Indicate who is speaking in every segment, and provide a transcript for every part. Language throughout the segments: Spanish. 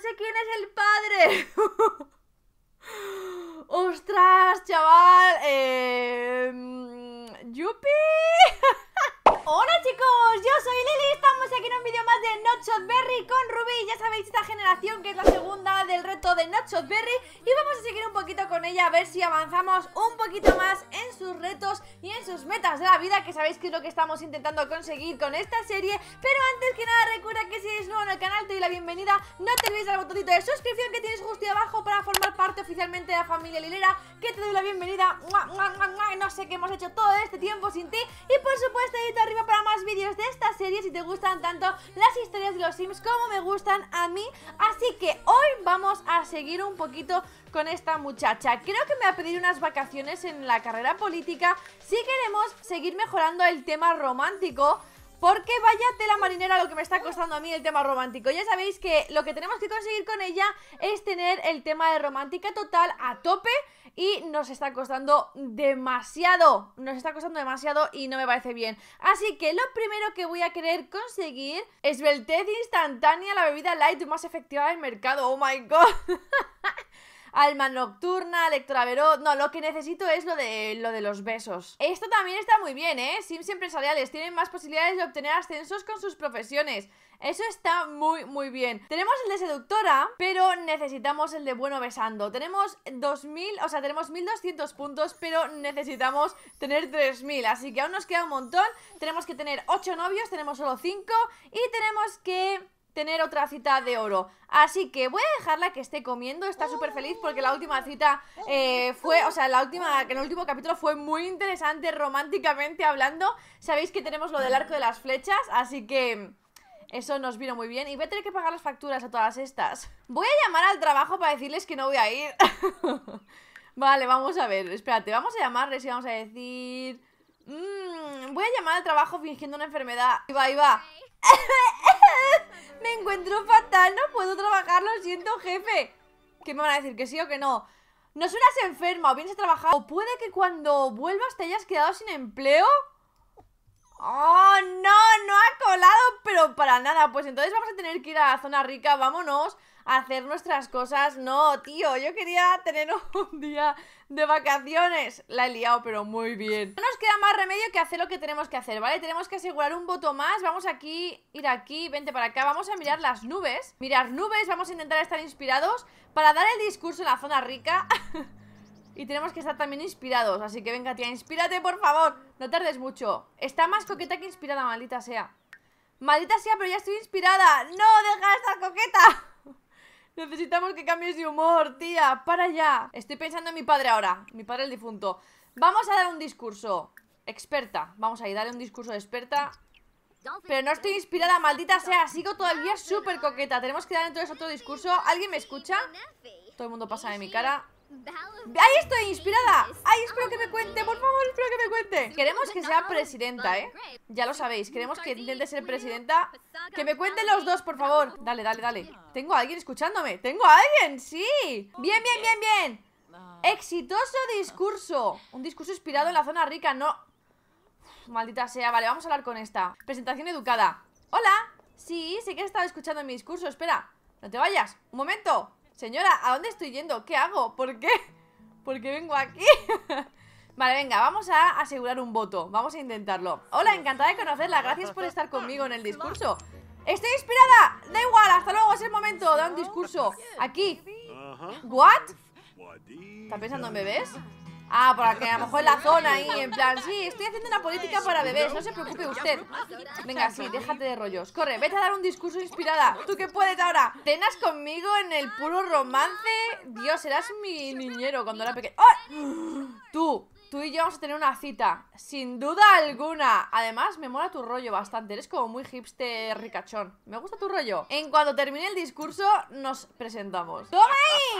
Speaker 1: sé quién es el padre. ¡Ostras, chaval! Eh... ¡Yupi! ¡Hola, chicos! ¡Yo soy Lilista! vamos aquí en un vídeo más de Nutshot Berry con Ruby Ya sabéis, esta generación que es la segunda del reto de Nutshot Berry Y vamos a seguir un poquito con ella a ver si avanzamos un poquito más en sus retos y en sus metas de la vida Que sabéis que es lo que estamos intentando conseguir con esta serie Pero antes que nada recuerda que si eres nuevo en el canal te doy la bienvenida No te olvides del botoncito de suscripción que tienes justo abajo para formar parte oficialmente de la familia Lilera Que te doy la bienvenida, no sé qué hemos hecho todo este tiempo sin ti Y por supuesto dedito arriba para más vídeos de esta serie si te gusta tanto las historias de los Sims como me gustan a mí. Así que hoy vamos a seguir un poquito con esta muchacha. Creo que me ha pedido unas vacaciones en la carrera política si queremos seguir mejorando el tema romántico porque vaya tela marinera lo que me está costando a mí el tema romántico. Ya sabéis que lo que tenemos que conseguir con ella es tener el tema de romántica total a tope y nos está costando demasiado. Nos está costando demasiado y no me parece bien. Así que lo primero que voy a querer conseguir es beltez instantánea, la bebida light más efectiva del mercado. ¡Oh my god! Alma Nocturna, Lectora No, lo que necesito es lo de, lo de los besos. Esto también está muy bien, ¿eh? Sims empresariales tienen más posibilidades de obtener ascensos con sus profesiones. Eso está muy, muy bien. Tenemos el de seductora, pero necesitamos el de bueno besando. Tenemos 2.000, o sea, tenemos 1.200 puntos, pero necesitamos tener 3.000. Así que aún nos queda un montón. Tenemos que tener 8 novios, tenemos solo 5. Y tenemos que tener otra cita de oro. Así que voy a dejarla que esté comiendo, está súper feliz porque la última cita eh, fue, o sea, la última, que el último capítulo fue muy interesante románticamente hablando. Sabéis que tenemos lo del arco de las flechas, así que... Eso nos vino muy bien y voy a tener que pagar las facturas a todas estas. Voy a llamar al trabajo para decirles que no voy a ir. vale, vamos a ver, espérate, vamos a llamarles y vamos a decir... Mmm, voy a llamar al trabajo fingiendo una enfermedad. Ahí va, y va. Me encuentro fatal, no puedo trabajar, lo siento, jefe. ¿Qué me van a decir? ¿Que sí o que no? No suenas enferma o vienes a trabajar o puede que cuando vuelvas te hayas quedado sin empleo. ¡Oh, no! No ha colado, pero para nada. Pues entonces vamos a tener que ir a la zona rica, vámonos hacer nuestras cosas. No, tío, yo quería tener un día de vacaciones. La he liado, pero muy bien. No nos queda más remedio que hacer lo que tenemos que hacer, ¿vale? Tenemos que asegurar un voto más. Vamos aquí, ir aquí, vente para acá. Vamos a mirar las nubes. Mirar nubes, vamos a intentar estar inspirados para dar el discurso en la zona rica. Y tenemos que estar también inspirados Así que venga tía, inspírate por favor No tardes mucho Está más coqueta que inspirada, maldita sea Maldita sea, pero ya estoy inspirada ¡No, deja esta estar coqueta! Necesitamos que cambies de humor, tía. Para ya. Estoy pensando en mi padre ahora. Mi padre el difunto. Vamos a dar un discurso. Experta. Vamos a ir, darle un discurso de experta. Pero no estoy inspirada, maldita sea. Sigo todavía súper coqueta. Tenemos que dar entonces otro discurso. ¿Alguien me escucha? Todo el mundo pasa de mi cara. ¡Ahí estoy inspirada! ¡Ay, espero que me cuente! ¡Por favor, espero que me cuente! Queremos que sea presidenta, ¿eh? Ya lo sabéis, queremos que intente ser presidenta ¡Que me cuenten los dos, por favor! Dale, dale, dale ¿Tengo a alguien escuchándome? ¡Tengo a alguien! ¡Sí! ¡Bien, bien, bien, bien! ¡Exitoso discurso! Un discurso inspirado en la zona rica, no... maldita sea, vale, vamos a hablar con esta Presentación educada ¡Hola! Sí, sé que has estado escuchando mi discurso, espera No te vayas, un momento Señora, ¿a dónde estoy yendo? ¿Qué hago? ¿Por qué? ¿Por qué vengo aquí? Vale, venga, vamos a asegurar un voto Vamos a intentarlo Hola, encantada de conocerla, gracias por estar conmigo en el discurso ¡Estoy inspirada! Da igual, hasta luego, es el momento, de un discurso Aquí ¿What? ¿Está pensando en bebés? Ah, porque a lo mejor la zona ahí, en plan, sí, estoy haciendo una política para bebés, no se preocupe usted. Venga, sí, déjate de rollos. Corre, vete a dar un discurso inspirada. ¿Tú qué puedes ahora? Tenas conmigo en el puro romance? Dios, serás mi niñero cuando era pequeño ¡Oh! Tú, Tú y yo vamos a tener una cita, sin duda alguna. Además, me mola tu rollo bastante. Eres como muy hipster ricachón. Me gusta tu rollo. En cuanto termine el discurso, nos presentamos. ¡Toma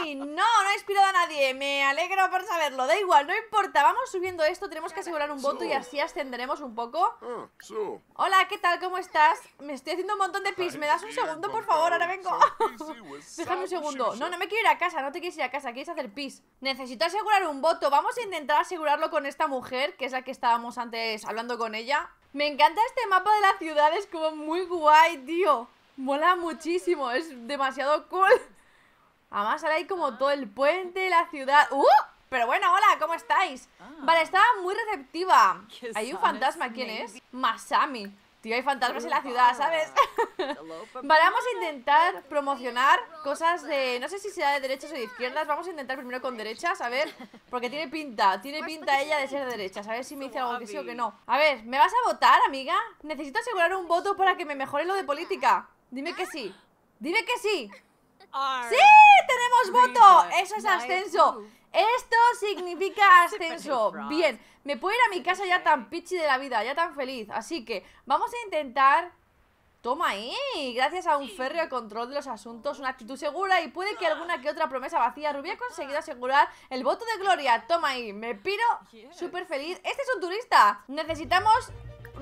Speaker 1: ahí! No, no ha inspirado a nadie. Me alegro por saberlo. Da igual, no importa. Vamos subiendo esto. Tenemos que asegurar un voto y así ascenderemos un poco. Ah, Hola, ¿qué tal? ¿Cómo estás? Me estoy haciendo un montón de pis. ¿Me das un segundo, por favor? Ahora vengo. Déjame un segundo. No, no me quiero ir a casa. No te quieres ir a casa. Quieres hacer pis. Necesito asegurar un voto. Vamos a intentar asegurar con esta mujer, que es la que estábamos antes hablando con ella. Me encanta este mapa de la ciudad, es como muy guay, tío. Mola muchísimo, es demasiado cool. Además, ahora hay como ah. todo el puente, la ciudad... ¡Uh! Pero bueno, hola, ¿cómo estáis? Ah. Vale, estaba muy receptiva. Hay un fantasma, ¿quién es? Masami. Tío, hay fantasmas en la ciudad, ¿sabes? vamos a intentar promocionar cosas de... No sé si sea de derechas o de izquierdas. Vamos a intentar primero con derechas, a ver. Porque tiene pinta, tiene pinta ella de ser de derechas. A ver si me dice algo que sí o que no. A ver, ¿me vas a votar, amiga? Necesito asegurar un voto para que me mejore lo de política. Dime que sí. Dime que sí. ¡Sí! ¡Tenemos voto! Eso es ascenso. Esto significa pues ascenso. Bien. Me puedo ir a mi casa ya tan pichi de la vida, ya tan feliz. Así que vamos a intentar... Toma ahí, gracias a un férreo control de los asuntos, una actitud segura y puede que alguna que otra promesa vacía, Rubia ha conseguido asegurar el voto de gloria. Toma ahí, me piro súper feliz. Este es un turista. Necesitamos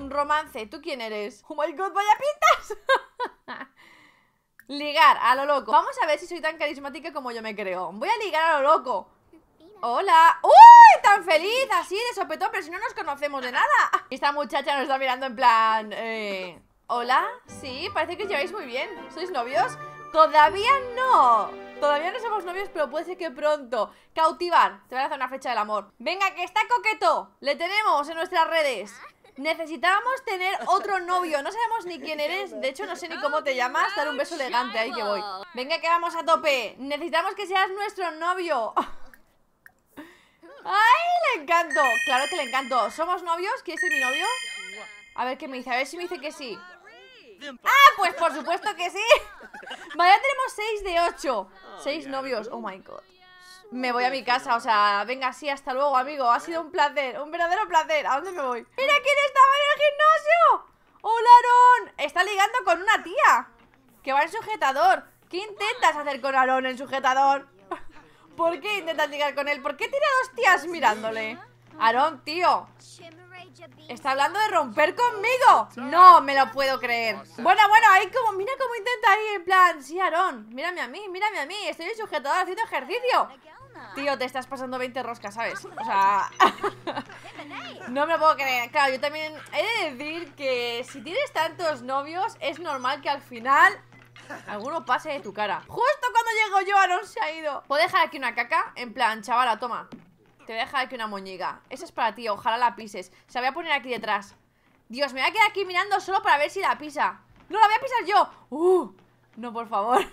Speaker 1: romance. ¿Tú quién eres? ¡Oh my god, vaya pintas! ligar, a lo loco. Vamos a ver si soy tan carismática como yo me creo. Voy a ligar a lo loco. Hola ¡Uy! Tan feliz, así de sopetón Pero si no nos conocemos de nada Esta muchacha nos está mirando en plan eh, Hola, sí, parece que os lleváis muy bien ¿Sois novios? Todavía no Todavía no somos novios, pero puede ser que pronto Cautivar, te voy a hacer una fecha del amor Venga, que está coqueto Le tenemos en nuestras redes Necesitábamos tener otro novio No sabemos ni quién eres, de hecho no sé ni cómo te llamas Dar un beso elegante, ahí que voy Venga que vamos a tope Necesitamos que seas nuestro novio ¡Ay, le encanto! Claro que le encanto. ¿Somos novios? ¿Quieres ser mi novio? A ver qué me dice, a ver si me dice que sí. ¡Ah, pues por supuesto que sí! Vale, tenemos 6 de 8. 6 novios, oh my god. Me voy a mi casa, o sea, venga, sí, hasta luego, amigo. Ha sido un placer, un verdadero placer. ¿A dónde me voy? ¡Mira quién estaba en el gimnasio! ¡Hola, Aaron! Está ligando con una tía. Que va en sujetador. ¿Qué intentas hacer con Aaron en sujetador? ¿Por qué intenta ligar con él? ¿Por qué tira dos tías mirándole? Aarón, tío. Está hablando de romper conmigo. No me lo puedo creer. Bueno, bueno, ahí como, mira cómo intenta ahí, en plan, sí, Aarón, mírame a mí, mírame a mí, estoy sujetado haciendo ejercicio. Tío, te estás pasando 20 roscas, ¿sabes? O sea... no me lo puedo creer. Claro, yo también he de decir que si tienes tantos novios, es normal que al final Alguno pase de tu cara. Justo cuando llego yo, Aaron se ha ido. ¿Puedo dejar aquí una caca? En plan, chavala, toma. Te voy a dejar aquí una moñiga. Esa es para ti, ojalá la pises. Se la voy a poner aquí detrás. Dios, me voy a quedar aquí mirando solo para ver si la pisa. ¡No, la voy a pisar yo! ¡Uh! No, por favor.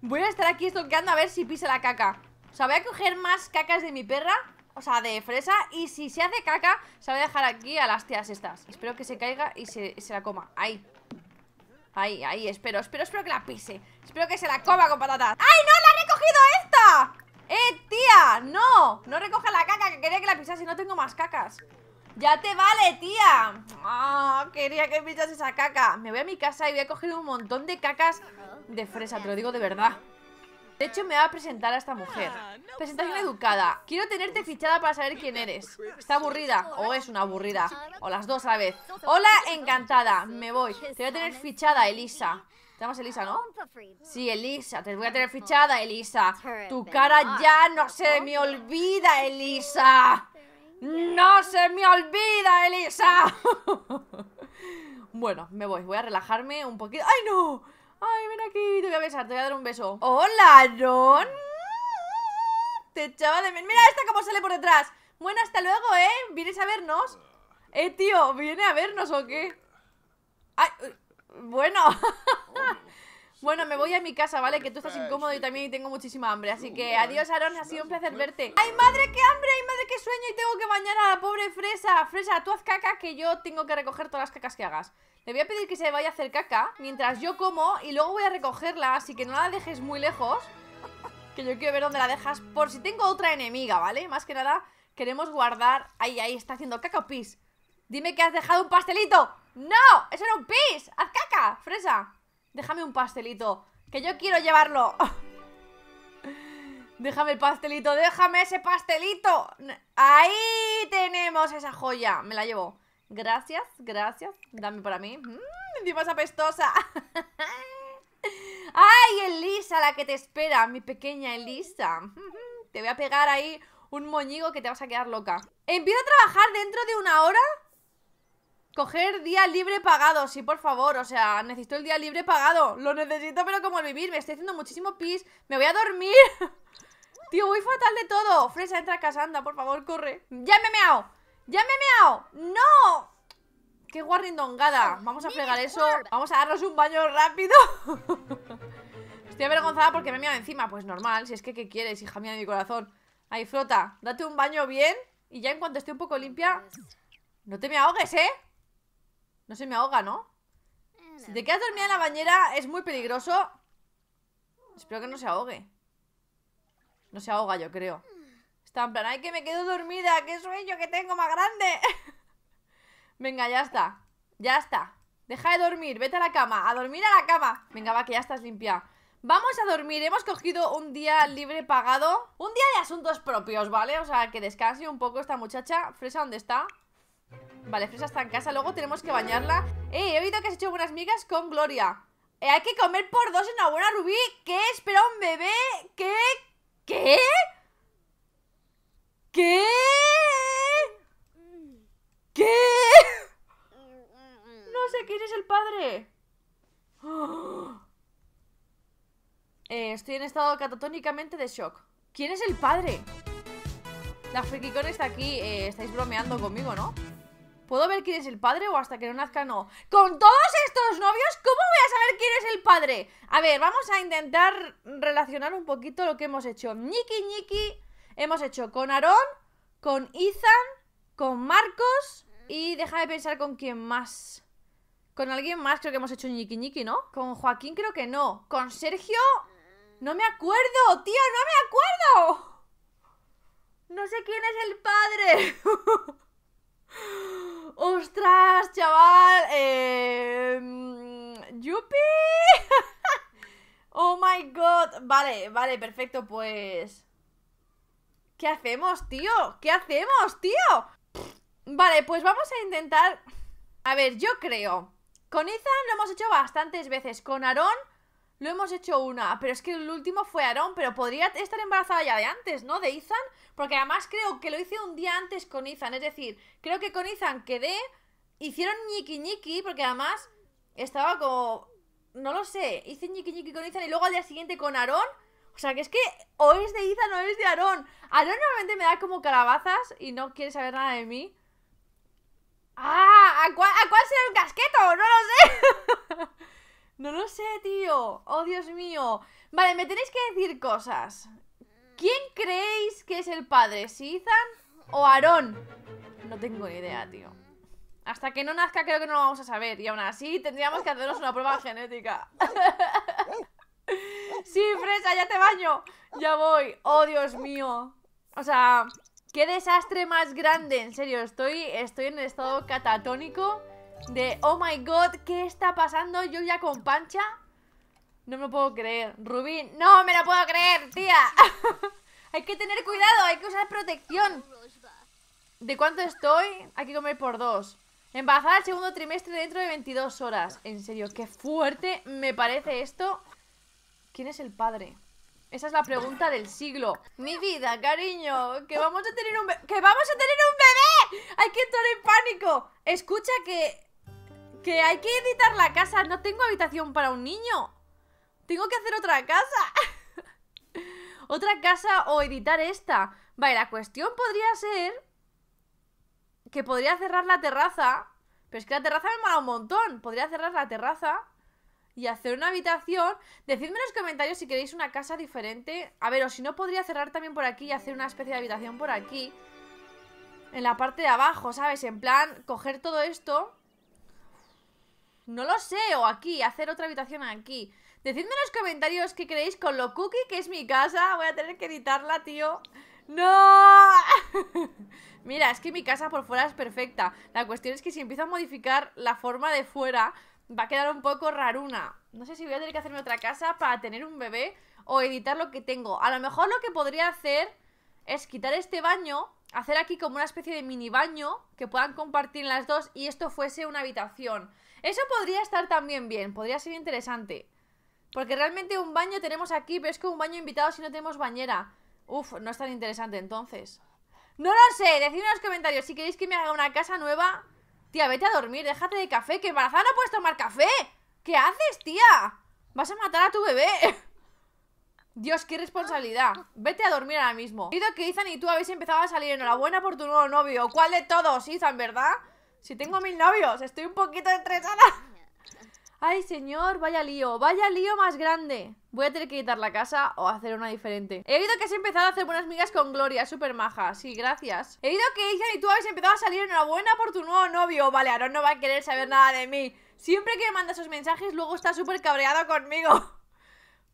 Speaker 1: Voy a estar aquí estoqueando a ver si pisa la caca. O sea, voy a coger más cacas de mi perra o sea, de fresa Y si se hace caca, se va a dejar aquí a las tías estas Espero que se caiga y se, se la coma Ahí Ahí, ahí, espero, espero, espero que la pise Espero que se la coma con patatas ¡Ay, no! ¡La he recogido esta! ¡Eh, tía! ¡No! No recoja la caca Que quería que la pisase, no tengo más cacas ¡Ya te vale, tía! Ah, quería que pisas esa caca Me voy a mi casa y voy a coger un montón de cacas de fresa, te lo digo de verdad de hecho, me va a presentar a esta mujer. Ah, Presentación educada. Quiero tenerte fichada para saber quién eres. Está aburrida. O es una aburrida. O las dos a la vez. Hola, encantada. Me voy. Te voy a tener fichada, Elisa. Te llamas Elisa, ¿no? Sí, Elisa, te voy a tener fichada, Elisa. Tu cara ya no se me olvida, Elisa. No se me olvida, Elisa. bueno, me voy, voy a relajarme un poquito. ¡Ay, no! Ay, ven aquí, te voy a besar, te voy a dar un beso ¡Hola, Arón. Te echaba de... ¡Mira esta como sale por detrás! Bueno, hasta luego, ¿eh? ¿Vienes a vernos? Eh, tío, ¿viene a vernos o qué? Ay, bueno Bueno, me voy a mi casa, ¿vale? Que tú estás incómodo y también tengo muchísima hambre Así que adiós, Aaron, ha sido un placer verte ¡Ay, madre, qué hambre! ¡Ay, madre, qué sueño! Y tengo que bañar a la pobre Fresa Fresa, tú haz caca que yo tengo que recoger todas las cacas que hagas le voy a pedir que se vaya a hacer caca mientras yo como y luego voy a recogerla, así que no la dejes muy lejos. Que yo quiero ver dónde la dejas por si tengo otra enemiga, ¿vale? Más que nada queremos guardar... Ahí, ahí, está haciendo caca o pis. Dime que has dejado un pastelito. ¡No! ¡Eso era un pis! ¡Haz caca, fresa! Déjame un pastelito, que yo quiero llevarlo. déjame el pastelito, déjame ese pastelito. Ahí tenemos esa joya. Me la llevo. Gracias, gracias. Dame para mí. Mmm, encima es apestosa. ¡Ay, Elisa, la que te espera! Mi pequeña Elisa. Te voy a pegar ahí un moñigo que te vas a quedar loca. ¿Empiezo a trabajar dentro de una hora? Coger día libre pagado, sí, por favor. O sea, necesito el día libre pagado. Lo necesito, pero como el vivir. Me estoy haciendo muchísimo pis. Me voy a dormir. Tío, voy fatal de todo. Fresa, entra a casa, anda, por favor, corre. ¡Ya me ¡Ya me he meado! ¡No! ¡Qué guarrindongada! Vamos a fregar eso. Vamos a darnos un baño rápido. Estoy avergonzada porque me he meado encima. Pues normal, si es que ¿qué quieres, hija mía de mi corazón? Ahí, flota. Date un baño bien. Y ya en cuanto esté un poco limpia... No te me ahogues, ¿eh? No se me ahoga, ¿no? Si te quedas dormida en la bañera es muy peligroso. Espero que no se ahogue. No se ahoga, yo creo. Está en plan, ay, que me quedo dormida, qué sueño que tengo más grande. Venga, ya está. Ya está. Deja de dormir, vete a la cama, a dormir a la cama. Venga, va, que ya estás limpia. Vamos a dormir, hemos cogido un día libre pagado. Un día de asuntos propios, ¿vale? O sea, que descanse un poco esta muchacha. Fresa, ¿dónde está? Vale, Fresa está en casa, luego tenemos que bañarla. Eh, he oído que has hecho buenas migas con Gloria. Eh, hay que comer por dos en una buena rubí. ¿Qué? ¿Espera un bebé? ¿Qué? ¿Qué? ¿Qué? ¿Qué? No sé quién es el padre. Eh, estoy en estado catatónicamente de shock. ¿Quién es el padre? La frikicón está aquí. Eh, estáis bromeando conmigo, ¿no? ¿Puedo ver quién es el padre o hasta que no nazca no? Con todos estos novios, ¿cómo voy a saber quién es el padre? A ver, vamos a intentar relacionar un poquito lo que hemos hecho. Niki, Niki Hemos hecho con Aarón, con Ethan, con Marcos y deja de pensar con quién más. Con alguien más creo que hemos hecho ñiqui ñiqui, ¿no? Con Joaquín creo que no. Con Sergio... No me acuerdo, tío, no me acuerdo. No sé quién es el padre. ¡Ostras, chaval! Em, ¡Yupi! ¡Oh my god! Vale, vale, perfecto, pues. ¿Qué hacemos, tío? ¿Qué hacemos, tío? Vale, pues vamos a intentar... A ver, yo creo... Con Ethan lo hemos hecho bastantes veces. Con Aarón lo hemos hecho una. Pero es que el último fue Aarón. Pero podría estar embarazada ya de antes, ¿no? De Ethan. Porque además creo que lo hice un día antes con Ethan. Es decir, creo que con Ethan quedé... Hicieron ñiqui ñiqui. Porque además estaba como... No lo sé. Hice ñiqui ñiqui con Ethan. Y luego al día siguiente con Aarón... O sea, que es que o es de Ethan o es de Aarón. Aarón normalmente me da como calabazas y no quiere saber nada de mí. ¡Ah! ¿A cuál, será el casqueto? No lo sé. no lo sé, tío. Oh, Dios mío. Vale, me tenéis que decir cosas. ¿Quién creéis que es el padre? ¿Si Ethan o Aarón? No tengo ni idea, tío. Hasta que no nazca creo que no lo vamos a saber. Y aún así tendríamos que hacernos una prueba genética. Sí, fresa, ya te baño. Ya voy. Oh, Dios mío. O sea, qué desastre más grande. En serio, estoy, estoy en el estado catatónico de, oh my god, ¿qué está pasando? Yo ya con pancha. No me lo puedo creer. Rubín, no me lo puedo creer, tía. hay que tener cuidado, hay que usar protección. ¿De cuánto estoy? Hay que comer por dos. Embarazada el segundo trimestre dentro de 22 horas. En serio, qué fuerte me parece esto. ¿Quién es el padre? Esa es la pregunta del siglo. Mi vida, cariño, que vamos a tener un bebé. ¡Que vamos a tener un bebé! ¡Hay que entrar en pánico! Escucha que. Que hay que editar la casa. No tengo habitación para un niño. Tengo que hacer otra casa. otra casa o editar esta. Vale, la cuestión podría ser. Que podría cerrar la terraza. Pero es que la terraza me mola un montón. Podría cerrar la terraza y hacer una habitación. Decidme en los comentarios si queréis una casa diferente. A ver, o si no, podría cerrar también por aquí y hacer una especie de habitación por aquí. En la parte de abajo, ¿sabes? En plan, coger todo esto. No lo sé, o aquí, hacer otra habitación aquí. Decidme en los comentarios qué queréis con lo cookie que es mi casa. Voy a tener que editarla, tío. ¡No! Mira, es que mi casa por fuera es perfecta. La cuestión es que si empiezo a modificar la forma de fuera, va a quedar un poco raruna. No sé si voy a tener que hacerme otra casa para tener un bebé o editar lo que tengo. A lo mejor lo que podría hacer es quitar este baño, hacer aquí como una especie de mini baño que puedan compartir las dos y esto fuese una habitación. Eso podría estar también bien, podría ser interesante. Porque realmente un baño tenemos aquí, pero es que un baño invitado si no tenemos bañera. Uf, no es tan interesante entonces. No lo sé, decidme en los comentarios si queréis que me haga una casa nueva Tía, vete a dormir, déjate de café, que embarazada no puedes tomar café. ¿Qué haces, tía? Vas a matar a tu bebé. Dios, qué responsabilidad. Vete a dormir ahora mismo. He que Izan y tú habéis empezado a salir. Enhorabuena por tu nuevo novio. ¿Cuál de todos, Izan, verdad? Si tengo mil novios, estoy un poquito estresada. ¡Ay, señor! ¡Vaya lío! ¡Vaya lío más grande! Voy a tener que quitar la casa o hacer una diferente. He oído que has empezado a hacer buenas migas con Gloria, súper maja. Sí, gracias. He oído que ella y tú habéis empezado a salir enhorabuena por tu nuevo novio. Vale, Aaron no va a querer saber nada de mí. Siempre que me manda esos mensajes, luego está súper cabreado conmigo.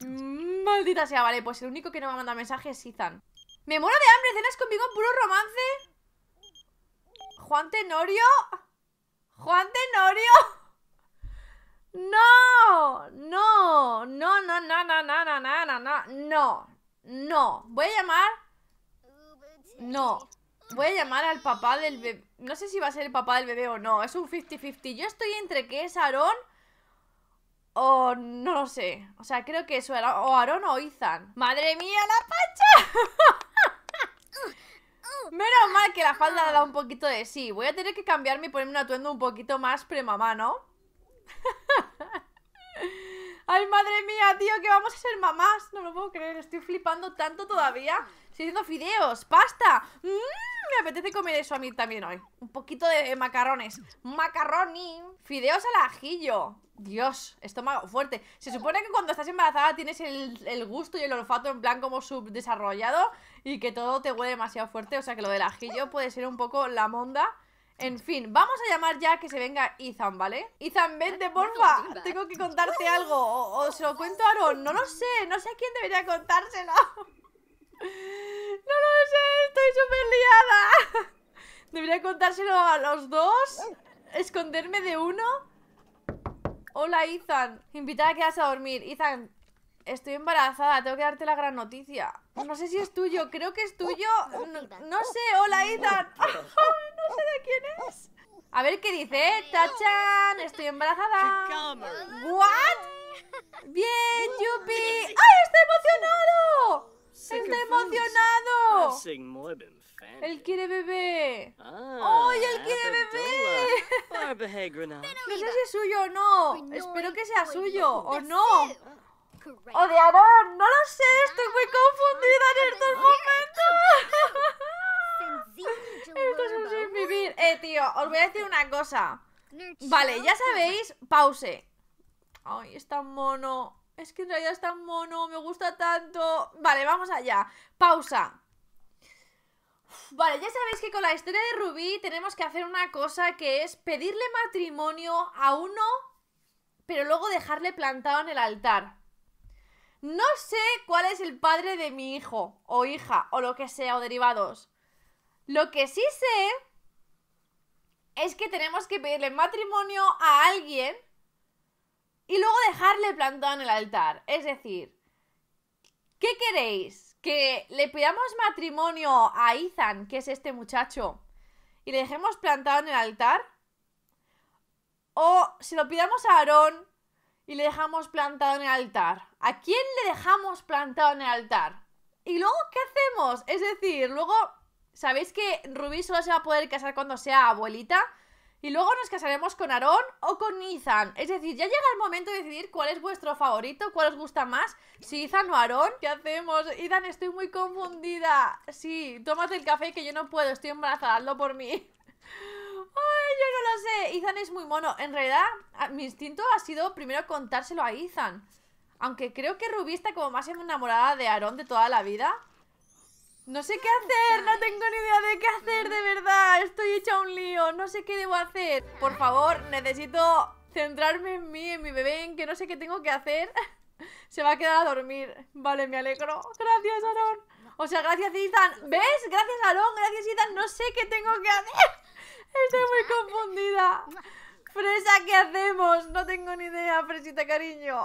Speaker 1: Mm, maldita sea, vale, pues el único que no me manda mensajes es Ethan. ¡Me muero de hambre! ¿Cenas conmigo en puro romance? ¿Juan Tenorio? ¿Juan Tenorio? No, no, no, no, no, no, no, no, no, no, no, no. Voy a llamar. No. Voy a llamar al papá del bebé. No sé si va a ser el papá del bebé o no. Es un 50-50. Yo estoy entre que es Aarón o no lo sé. O sea, creo que es era o Aarón o Izan. ¡Madre mía, la pacha! Menos mal que la falda da un poquito de sí. Voy a tener que cambiarme y ponerme un atuendo un poquito más premamá, ¿no? Ay, madre mía, tío, que vamos a ser mamás. No lo puedo creer, estoy flipando tanto todavía. Estoy haciendo fideos, pasta. Mm, me apetece comer eso a mí también hoy. Un poquito de macarrones. Macarroni. Fideos al ajillo. Dios, estómago fuerte. Se supone que cuando estás embarazada tienes el, el, gusto y el olfato en plan como subdesarrollado y que todo te huele demasiado fuerte. O sea que lo del ajillo puede ser un poco la monda. En fin, vamos a llamar ya que se venga Ethan, ¿vale? Ethan, vente, ah, porfa. Tengo que contarte algo. O, se lo cuento a Aaron. No lo sé. No sé a quién debería contárselo. No lo sé. Estoy súper liada. Debería contárselo a los dos. Esconderme de uno. Hola, Ethan. invitada que vas a dormir. Ethan, Estoy embarazada, tengo que darte la gran noticia. No sé si es tuyo, creo que es tuyo. No, sé, hola Ethan. no sé de quién es. A ver qué dice, Tachan, estoy embarazada. ¿What? Bien, Yupi. ¡Ay, estoy emocionado! ¡Estoy emocionado! Ah, él quiere bebé. Ah, ¡Ay, él quiere bebé! No sé si es suyo o no. Espero que sea suyo o no o de Aaron. No lo sé, estoy muy confundida en estos momentos. es sin vivir. Eh, tío, os voy a decir una cosa. Vale, ya sabéis, pause. Ay, es tan mono. Es que en realidad es tan mono, me gusta tanto. Vale, vamos allá. Pausa. Vale, ya sabéis que con la historia de Rubí tenemos que hacer una cosa que es pedirle matrimonio a uno, pero luego dejarle plantado en el altar no sé cuál es el padre de mi hijo o hija o lo que sea o derivados. Lo que sí sé es que tenemos que pedirle matrimonio a alguien y luego dejarle plantado en el altar. Es decir, ¿qué queréis? ¿Que le pidamos matrimonio a Ethan, que es este muchacho, y le dejemos plantado en el altar? ¿O si lo pidamos a Aarón y le dejamos plantado en el altar? ¿A quién le dejamos plantado en el altar? ¿Y luego qué hacemos? Es decir, luego, ¿sabéis que Rubí solo se va a poder casar cuando sea abuelita? Y luego nos casaremos con Aarón o con Ethan. Es decir, ya llega el momento de decidir cuál es vuestro favorito, cuál os gusta más. Si Ethan o Aarón, ¿qué hacemos? Ethan, estoy muy confundida. Sí, tómate el café que yo no puedo, estoy embarazada, hazlo por mí. Ay, yo no lo sé. Ethan es muy mono. En realidad, mi instinto ha sido primero contárselo a Ethan. Aunque creo que Ruby está como más enamorada de Aarón de toda la vida. No sé qué hacer, no tengo ni idea de qué hacer, de verdad. Estoy hecha un lío, no sé qué debo hacer. Por favor, necesito centrarme en mí, en mi bebé, en que no sé qué tengo que hacer. Se va a quedar a dormir. Vale, me alegro. Gracias, Aarón, O sea, gracias, Ethan. ¿Ves? Gracias, Aaron. Gracias, Ethan. No sé qué tengo que hacer. Estoy muy confundida. Fresa, ¿qué hacemos? No tengo ni idea, Fresita, cariño.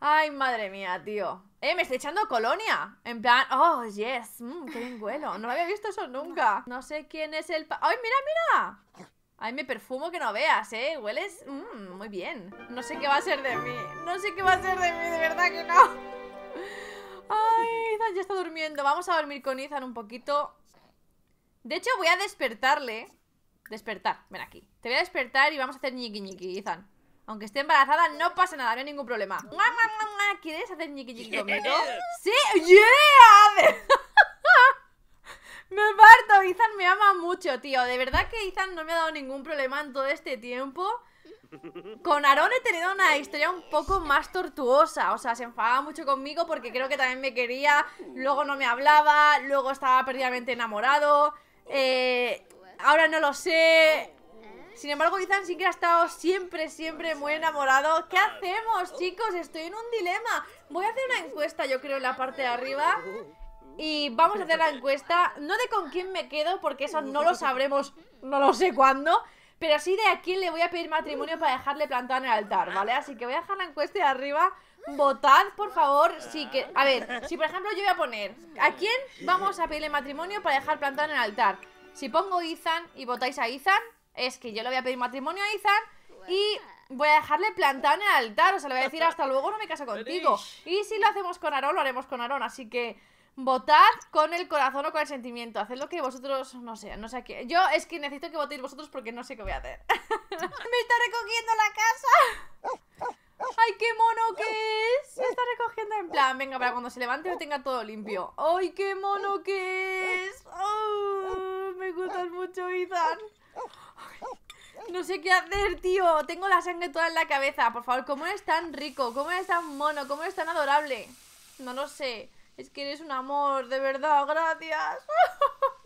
Speaker 1: Ay, madre mía, tío. Eh, me estoy echando colonia. En plan, oh, yes. Mm, qué bien huelo. No lo había visto eso nunca. No sé quién es el... ¡Ay, mira, mira! Ay, me perfumo que no veas, ¿eh? Hueles mmm, muy bien. No sé qué va a ser de mí. No sé qué va a ser de mí, de verdad que no. Ay, ya está durmiendo. Vamos a dormir con Izan un poquito. De hecho, voy a despertarle. Despertar, ven aquí. Te voy a despertar y vamos a hacer ñiqui ñiqui, Izan. Aunque esté embarazada, no pasa nada, no hay ningún problema. ¿Quieres hacer ñiqui ñiqui conmigo? ¡Sí! ¡Yeah! Me parto, Izan me ama mucho, tío. De verdad que Izan no me ha dado ningún problema en todo este tiempo. Con Aaron he tenido una historia un poco más tortuosa, o sea, se enfadaba mucho conmigo porque creo que también me quería, luego no me hablaba, luego estaba perdidamente enamorado, eh, ahora no lo sé. Sin embargo, Ethan sí que ha estado siempre, siempre muy enamorado. ¿Qué hacemos, chicos? Estoy en un dilema. Voy a hacer una encuesta, yo creo, en la parte de arriba. Y vamos a hacer la encuesta. No de con quién me quedo, porque eso no lo sabremos, no lo sé cuándo. Pero sí de a quién le voy a pedir matrimonio para dejarle plantado en el altar, ¿vale? Así que voy a dejar la encuesta de arriba votad, por favor, si que... A ver, si por ejemplo yo voy a poner... ¿A quién vamos a pedirle matrimonio para dejar plantado en el altar? Si pongo Izan y votáis a Izan, es que yo le voy a pedir matrimonio a Izan y voy a dejarle plantado en el altar. O sea, le voy a decir hasta luego, no me caso contigo. Y si lo hacemos con Aarón, lo haremos con Aarón. Así que votad con el corazón o con el sentimiento. Haced lo que vosotros, no sé, no sé qué. Yo es que necesito que votéis vosotros porque no sé qué voy a hacer. ¡Me está recogiendo la casa! ¡Ay, qué mono que es! Me está recogiendo en plan, venga, para cuando se levante lo tenga todo limpio. ¡Ay, qué mono que es! me gustas mucho, Ethan No sé qué hacer, tío. Tengo la sangre toda en la cabeza. Por favor, ¿cómo eres tan rico? ¿Cómo eres tan mono? ¿Cómo eres tan adorable? No lo sé. Es que eres un amor, de verdad. Gracias.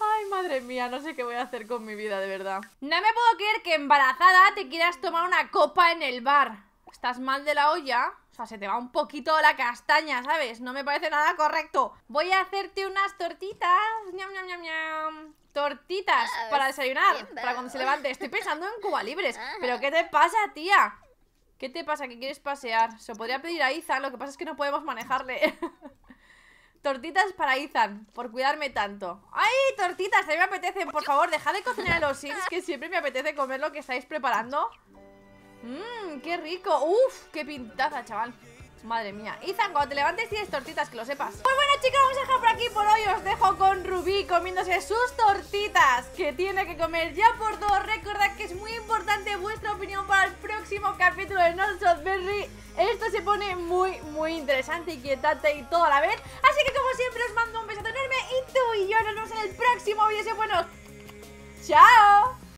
Speaker 1: Ay, madre mía, no sé qué voy a hacer con mi vida, de verdad. No me puedo creer que embarazada te quieras tomar una copa en el bar. ¿Estás mal de la olla? O sea, se te va un poquito la castaña, ¿sabes? No me parece nada correcto. Voy a hacerte unas tortitas. Ñam, ñam, Tortitas ah, para desayunar, para cuando se levante. Estoy pensando en Cuba Libres. ¿Pero qué te pasa, tía? ¿Qué te pasa? ¿Que quieres pasear? Se podría pedir a Iza, lo que pasa es que no podemos manejarle. Tortitas para Izan, por cuidarme tanto. ¡Ay, tortitas! A mí me apetecen, por favor, dejad de cocinar a los Sims, que siempre me apetece comer lo que estáis preparando. Mmm, qué rico. Uf, qué pintaza, chaval. Madre mía. Izan, cuando te levantes tienes tortitas, que lo sepas. Pues bueno, chicos, vamos a dejar por aquí por hoy. Os dejo con Rubí comiéndose sus tortitas que tiene que comer ya por todo. Recordad que es muy importante vuestra opinión para el próximo capítulo de Nonstop Berry. Esto se pone muy, muy interesante, inquietante y todo a la vez. Así que, como siempre, os mando un besito enorme y tú y yo nos vemos en el próximo vídeo. Buenos. ¡Chao!